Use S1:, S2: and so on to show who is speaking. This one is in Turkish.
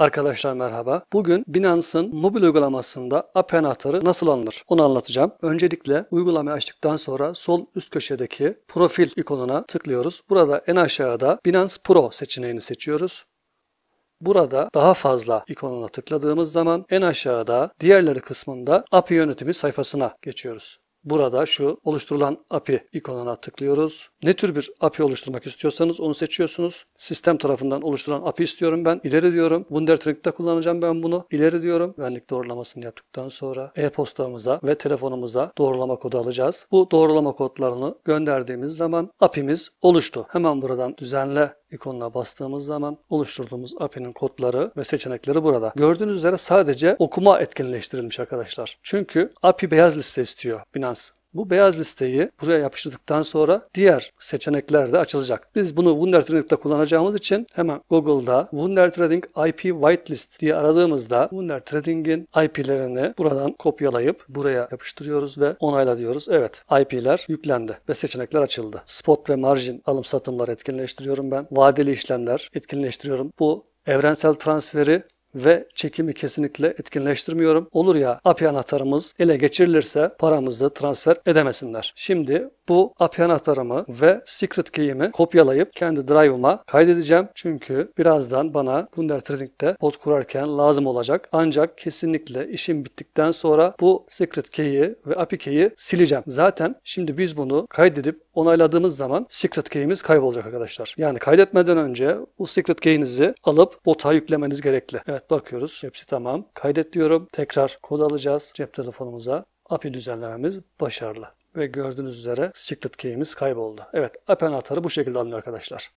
S1: Arkadaşlar merhaba. Bugün Binance'ın mobil uygulamasında API anahtarı nasıl alınır onu anlatacağım. Öncelikle uygulamayı açtıktan sonra sol üst köşedeki profil ikonuna tıklıyoruz. Burada en aşağıda Binance Pro seçeneğini seçiyoruz. Burada daha fazla ikonuna tıkladığımız zaman en aşağıda diğerleri kısmında API yönetimi sayfasına geçiyoruz. Burada şu oluşturulan API ikonuna tıklıyoruz. Ne tür bir API oluşturmak istiyorsanız onu seçiyorsunuz. Sistem tarafından oluşturulan API istiyorum ben. İleri diyorum. Wundertrick'te kullanacağım ben bunu. İleri diyorum. Güvenlik doğrulamasını yaptıktan sonra e-postamıza ve telefonumuza doğrulama kodu alacağız. Bu doğrulama kodlarını gönderdiğimiz zaman API'miz oluştu. Hemen buradan düzenle ikonuna bastığımız zaman oluşturduğumuz API'nin kodları ve seçenekleri burada. Gördüğünüz üzere sadece okuma etkinleştirilmiş arkadaşlar. Çünkü API beyaz liste istiyor Binance. Bu beyaz listeyi buraya yapıştırdıktan sonra diğer seçenekler de açılacak. Biz bunu Wundertrading'de kullanacağımız için hemen Google'da Wundertrading IP whitelist diye aradığımızda Wundertrading'in IP'lerini buradan kopyalayıp buraya yapıştırıyoruz ve onayla diyoruz. Evet IP'ler yüklendi ve seçenekler açıldı. Spot ve margin alım satımları etkinleştiriyorum ben. Vadeli işlemler etkinleştiriyorum. Bu evrensel transferi ve çekimi kesinlikle etkinleştirmiyorum. Olur ya API anahtarımız ele geçirilirse paramızı transfer edemesinler. Şimdi bu API anahtarımı ve secret key'imi kopyalayıp kendi drive'ıma kaydedeceğim. Çünkü birazdan bana Wunder Trading'de bot kurarken lazım olacak. Ancak kesinlikle işim bittikten sonra bu secret key'i ve API key'i sileceğim. Zaten şimdi biz bunu kaydedip onayladığımız zaman secret key'imiz kaybolacak arkadaşlar. Yani kaydetmeden önce bu secret key'inizi alıp bota yüklemeniz gerekli. Evet bakıyoruz. Hepsi tamam. Kaydet diyorum. Tekrar kod alacağız cep telefonumuza. API düzenlememiz başarılı. Ve gördüğünüz üzere secret key'imiz kayboldu. Evet apenatarı bu şekilde alınıyor arkadaşlar.